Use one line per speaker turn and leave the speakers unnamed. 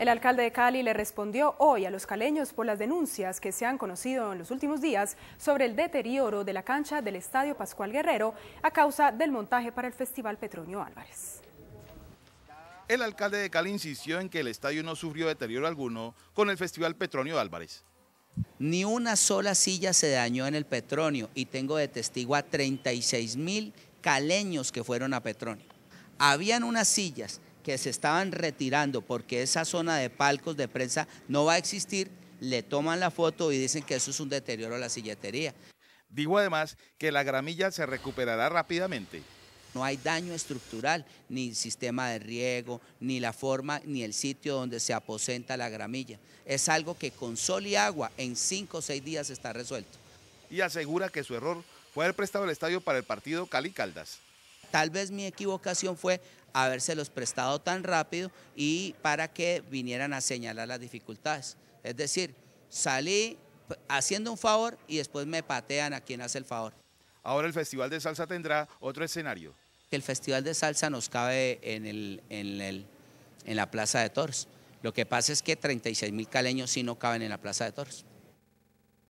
El alcalde de Cali le respondió hoy a los caleños por las denuncias que se han conocido en los últimos días sobre el deterioro de la cancha del Estadio Pascual Guerrero a causa del montaje para el Festival Petronio Álvarez.
El alcalde de Cali insistió en que el estadio no sufrió deterioro alguno con el Festival Petronio Álvarez.
Ni una sola silla se dañó en el Petronio y tengo de testigo a 36 mil caleños que fueron a Petronio. Habían unas sillas que se estaban retirando porque esa zona de palcos de prensa no va a existir, le toman la foto y dicen que eso es un deterioro a la silletería. Digo además que la gramilla se recuperará rápidamente. No hay daño estructural, ni sistema de riego, ni la forma, ni el sitio donde se aposenta la gramilla. Es algo que con sol y agua en cinco o seis días está resuelto. Y asegura que su error fue haber prestado el estadio para el partido Cali Caldas. Tal vez mi equivocación fue habérselos prestado tan rápido y para que vinieran a señalar las dificultades. Es decir, salí haciendo un favor y después me patean a quien hace el favor. Ahora el Festival de Salsa tendrá otro escenario. El Festival de Salsa nos cabe en, el, el, en la Plaza de Toros. Lo que pasa es que 36 mil caleños sí no caben en la Plaza de Toros.